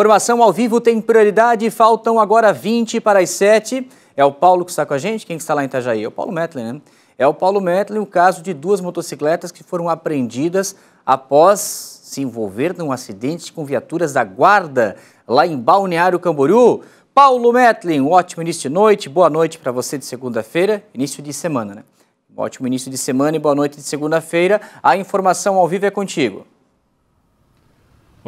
Formação ao vivo tem prioridade, faltam agora 20 para as 7. É o Paulo que está com a gente, quem está lá em Itajaí? É o Paulo Metlin, né? É o Paulo Metlin, o caso de duas motocicletas que foram apreendidas após se envolver num acidente com viaturas da guarda lá em Balneário Camboriú. Paulo Metlin, um ótimo início de noite, boa noite para você de segunda-feira, início de semana, né? Um ótimo início de semana e boa noite de segunda-feira. A informação ao vivo é contigo.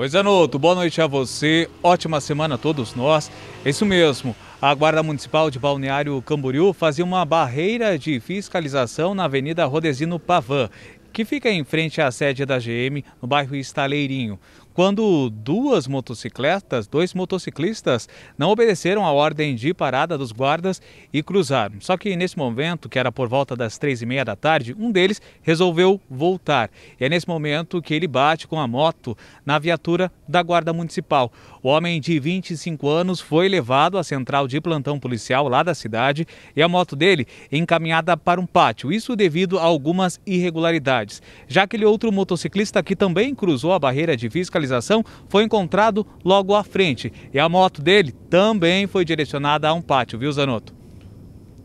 Oi, Zanotto, boa noite a você, ótima semana a todos nós. Isso mesmo, a Guarda Municipal de Balneário Camboriú fazia uma barreira de fiscalização na Avenida Rodesino Pavan, que fica em frente à sede da GM, no bairro Estaleirinho quando duas motocicletas, dois motociclistas, não obedeceram a ordem de parada dos guardas e cruzaram. Só que nesse momento, que era por volta das três e meia da tarde, um deles resolveu voltar. E é nesse momento que ele bate com a moto na viatura da Guarda Municipal. O homem de 25 anos foi levado à central de plantão policial lá da cidade e a moto dele encaminhada para um pátio. Isso devido a algumas irregularidades. Já aquele outro motociclista que também cruzou a barreira de física localização, foi encontrado logo à frente. E a moto dele também foi direcionada a um pátio, viu, Zanotto?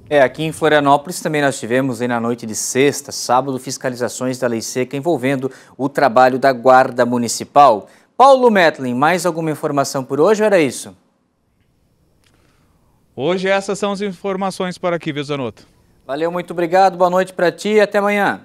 É, aqui em Florianópolis também nós tivemos aí na noite de sexta, sábado, fiscalizações da lei seca envolvendo o trabalho da Guarda Municipal. Paulo Metlin, mais alguma informação por hoje ou era isso? Hoje essas são as informações por aqui, viu, Zanotto? Valeu, muito obrigado, boa noite para ti e até amanhã.